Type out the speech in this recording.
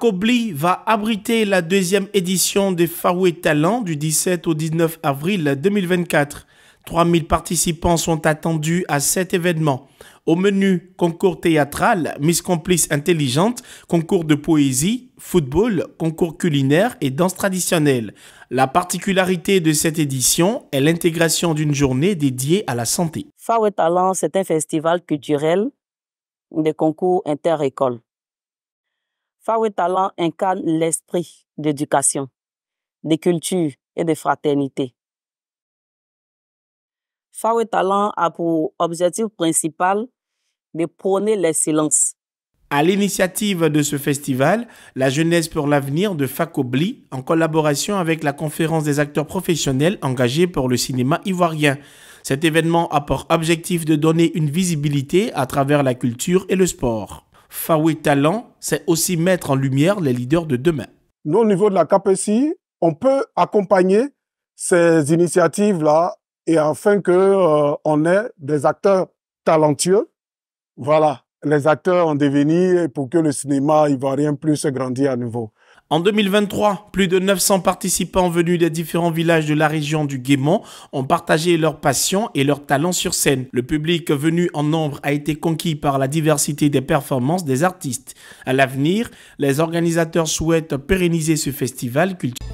Kobli va abriter la deuxième édition des Faroué Talent du 17 au 19 avril 2024. 3000 participants sont attendus à cet événement. Au menu, concours théâtral, Miss Complice Intelligente, concours de poésie, football, concours culinaire et danse traditionnelle. La particularité de cette édition est l'intégration d'une journée dédiée à la santé. Talent, c'est un festival culturel de concours inter-écoles. Fawe Talent incarne l'esprit d'éducation, de culture et de fraternité. Fawe Talent a pour objectif principal de prôner l'excellence. À l'initiative de ce festival, la Jeunesse pour l'avenir de Facobli, en collaboration avec la conférence des acteurs professionnels engagés pour le cinéma ivoirien. Cet événement a pour objectif de donner une visibilité à travers la culture et le sport. Fawé Talent, c'est aussi mettre en lumière les leaders de demain. Nous, au niveau de la KPC, on peut accompagner ces initiatives-là et afin qu'on euh, ait des acteurs talentueux. Voilà, les acteurs ont devenir pour que le cinéma va rien plus se grandir à nouveau. En 2023, plus de 900 participants venus des différents villages de la région du Guémont ont partagé leur passion et leurs talents sur scène. Le public venu en nombre a été conquis par la diversité des performances des artistes. À l'avenir, les organisateurs souhaitent pérenniser ce festival culturel.